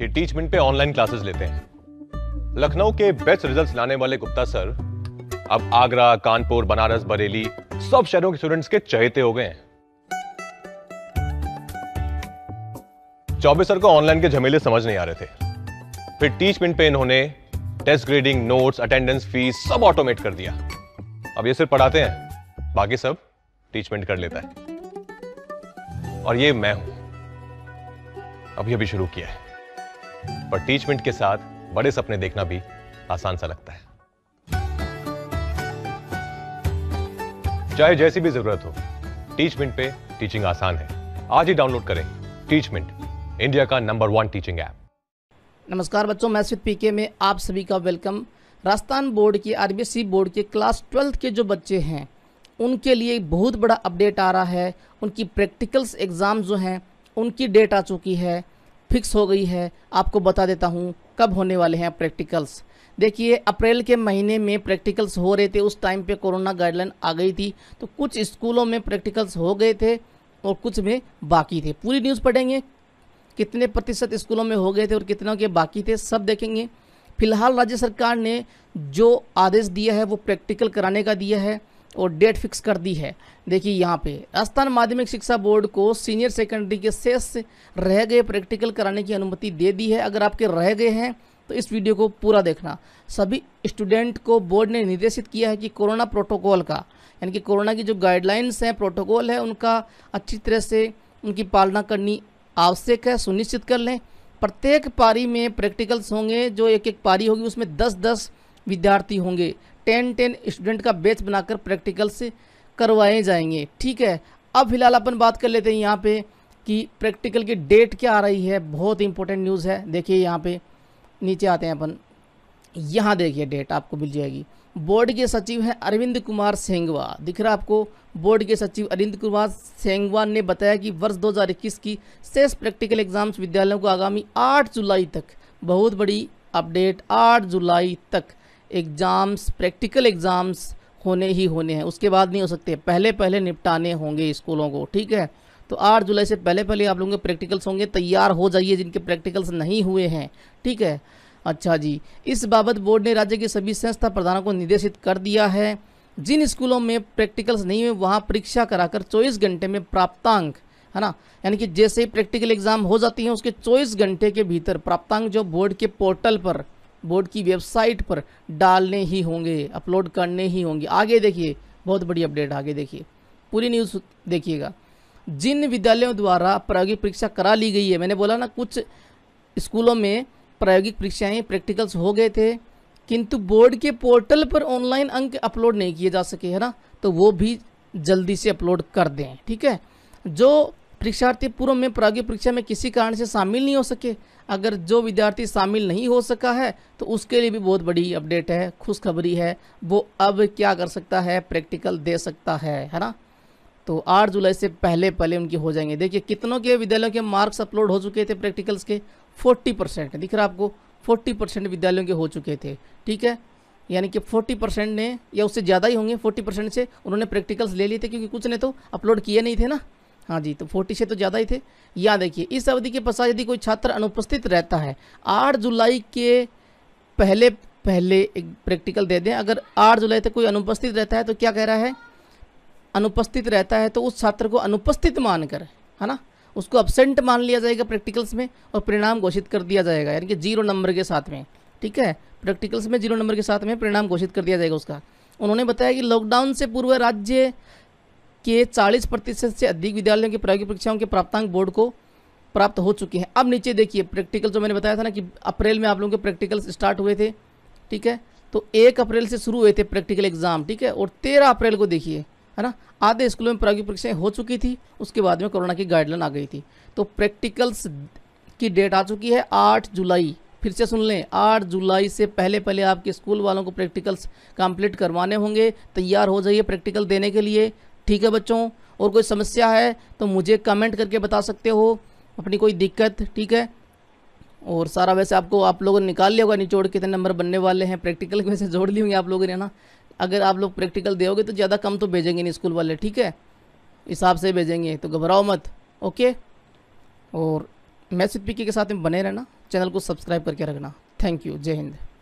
ये टीचमेंट पे online classes लेते हैं लखनऊ के बेस्ट रिजल्ट्स लाने वाले गुप्ता सर अब आगरा कानपुर बनारस बरेली सब शहरों के स्टूडेंट्स के चहेते हो गए हैं चौबे सर को ऑनलाइन के झमेले समझ नहीं आ रहे थे फिर टीचमेंट पे इन्होंने test grading notes attendance fees सब ऑटोमेट कर दिया अब ये सिर्फ पढ़ाते हैं बाकी सब टीचमेंट कर लेता है और ये मैं हूं अभी अभी शुरू किया है पर टीचमेंट के साथ बड़े सपने देखना भी आसान सा लगता है चाहे जैसी भी जरूरत हो टीचमेंट पे टीचिंग आसान है आज ही डाउनलोड करें टीचमेंट इंडिया का नंबर वन टीचिंग ऐप नमस्कार बच्चों मैं स्वित पीके में आप सभी का वेलकम राजस्थान बोर्ड की आरबीसी बोर्ड के क्लास ट्वेल्थ के जो बच्चे हैं उनके लिए बहुत बड़ा अपडेट आ रहा है उनकी प्रैक्टिकल्स एग्ज़ाम जो हैं उनकी डेट आ चुकी है फिक्स हो गई है आपको बता देता हूँ कब होने वाले हैं प्रैक्टिकल्स देखिए अप्रैल के महीने में प्रैक्टिकल्स हो रहे थे उस टाइम पे कोरोना गाइडलाइन आ गई थी तो कुछ स्कूलों में प्रैक्टिकल्स हो गए थे और कुछ में बाकी थे पूरी न्यूज़ पढ़ेंगे कितने प्रतिशत स्कूलों में हो गए थे और कितनों के बाकी थे सब देखेंगे फिलहाल राज्य सरकार ने जो आदेश दिया है वो प्रैक्टिकल कराने का दिया है और डेट फिक्स कर दी है देखिए यहाँ पे राजस्थान माध्यमिक शिक्षा बोर्ड को सीनियर सेकेंडरी के शेष रह गए प्रैक्टिकल कराने की अनुमति दे दी है अगर आपके रह गए हैं तो इस वीडियो को पूरा देखना सभी स्टूडेंट को बोर्ड ने निर्देशित किया है कि कोरोना प्रोटोकॉल का यानी कि कोरोना की जो गाइडलाइंस हैं प्रोटोकॉल है उनका अच्छी तरह से उनकी पालना करनी आवश्यक है सुनिश्चित कर लें प्रत्येक पारी में प्रैक्टिकल्स होंगे जो एक एक पारी होगी उसमें दस दस विद्यार्थी होंगे टेन टेन स्टूडेंट का बेच बनाकर प्रैक्टिकल्स करवाए जाएंगे ठीक है अब फिलहाल अपन बात कर लेते हैं यहाँ पे कि प्रैक्टिकल की डेट क्या आ रही है बहुत इंपॉर्टेंट न्यूज़ है देखिए यहाँ पे नीचे आते हैं अपन यहाँ देखिए डेट आपको मिल जाएगी बोर्ड के सचिव हैं अरविंद कुमार सेंगवा दिख रहा आपको बोर्ड के सचिव अरविंद कुमार सेंगवा ने बताया कि वर्ष दो की शेष प्रैक्टिकल एग्जाम्स विद्यालयों को आगामी आठ जुलाई तक बहुत बड़ी अपडेट आठ जुलाई तक एग्ज़ाम्स प्रैक्टिकल एग्ज़ाम्स होने ही होने हैं उसके बाद नहीं हो सकते पहले पहले निपटाने होंगे स्कूलों को ठीक है तो आठ जुलाई से पहले पहले आप लोगों के प्रैक्टिकल्स होंगे तैयार हो जाइए जिनके प्रैक्टिकल्स नहीं हुए हैं ठीक है अच्छा जी इस बाबत बोर्ड ने राज्य के सभी संस्था प्रधानों को निर्देशित कर दिया है जिन स्कूलों में प्रैक्टिकल्स नहीं हुए वहाँ परीक्षा कराकर चौबीस घंटे में प्राप्तांक है ना यानी कि जैसे ही प्रैक्टिकल एग्जाम हो जाती हैं उसके चौबीस घंटे के भीतर प्राप्तांक जो बोर्ड के पोर्टल पर बोर्ड की वेबसाइट पर डालने ही होंगे अपलोड करने ही होंगे आगे देखिए बहुत बड़ी अपडेट आगे देखिए पूरी न्यूज़ देखिएगा जिन विद्यालयों द्वारा प्रायोगिक परीक्षा करा ली गई है मैंने बोला ना कुछ स्कूलों में प्रायोगिक परीक्षाएं प्रैक्टिकल्स हो गए थे किंतु बोर्ड के पोर्टल पर ऑनलाइन अंक अपलोड नहीं किए जा सके है ना तो वो भी जल्दी से अपलोड कर दें ठीक है जो परीक्षार्थी पूर्व में प्रायोगिक परीक्षा में किसी कारण से शामिल नहीं हो सके अगर जो विद्यार्थी शामिल नहीं हो सका है तो उसके लिए भी बहुत बड़ी अपडेट है खुशखबरी है वो अब क्या कर सकता है प्रैक्टिकल दे सकता है है ना तो 8 जुलाई से पहले पहले उनकी हो जाएंगे देखिए कितनों के विद्यालयों के मार्क्स अपलोड हो चुके थे प्रैक्टिकल्स के 40 परसेंट दिख रहा आपको 40 परसेंट विद्यालयों के हो चुके थे ठीक है यानी कि 40 परसेंट ने या उससे ज़्यादा ही होंगे 40 परसेंट से उन्होंने प्रैक्टिकल्स ले लिए थे क्योंकि कुछ ने तो अपलोड किए नहीं थे ना हाँ जी तो फोर्टी से तो ज़्यादा ही थे यहाँ देखिए इस अवधि के पश्चात यदि कोई छात्र अनुपस्थित रहता है आठ जुलाई के पहले पहले एक प्रैक्टिकल दे दें अगर आठ जुलाई तक कोई अनुपस्थित रहता है तो क्या कह रहा है अनुपस्थित रहता है तो उस छात्र को अनुपस्थित मानकर है ना उसको अब्सेंट मान लिया जाएगा प्रैक्टिकल्स में और परिणाम घोषित कर दिया जाएगा यानी कि जीरो नंबर के साथ में ठीक है प्रैक्टिकल्स में जीरो नंबर के साथ में परिणाम घोषित कर दिया जाएगा उसका उन्होंने बताया कि लॉकडाउन से पूर्व राज्य के 40 प्रतिशत से अधिक विद्यालयों की प्रायोगिक परीक्षाओं के प्राप्तांक बोर्ड को प्राप्त हो चुके हैं अब नीचे देखिए प्रैक्टिकल जो मैंने बताया था ना कि अप्रैल में आप लोगों के प्रैक्टिकल्स स्टार्ट हुए थे ठीक है तो एक अप्रैल से शुरू हुए थे प्रैक्टिकल एग्जाम ठीक है और तेरह अप्रैल को देखिए है ना आधे स्कूलों में प्रायोगिक परीक्षाएं हो चुकी थी उसके बाद में कोरोना की गाइडलाइन आ गई थी तो प्रैक्टिकल्स की डेट आ चुकी है आठ जुलाई फिर से सुन लें आठ जुलाई से पहले पहले आपके स्कूल वालों को प्रैक्टिकल्स कंप्लीट करवाने होंगे तैयार हो जाइए प्रैक्टिकल देने के लिए ठीक है बच्चों और कोई समस्या है तो मुझे कमेंट करके बता सकते हो अपनी कोई दिक्कत ठीक है और सारा वैसे आपको आप लोगों ने निकाल लिया होगा निचोड़ कितने नंबर बनने वाले हैं प्रैक्टिकल में वैसे जोड़ लिए होंगे आप लोगों ने ना अगर आप लोग प्रैक्टिकल दोगे तो ज़्यादा कम तो भेजेंगे नहीं स्कूल वाले ठीक है हिसाब से भेजेंगे तो घबराओ मत ओके और मैसेज पी के साथ में बने रहना चैनल को सब्सक्राइब करके रखना थैंक यू जय हिंद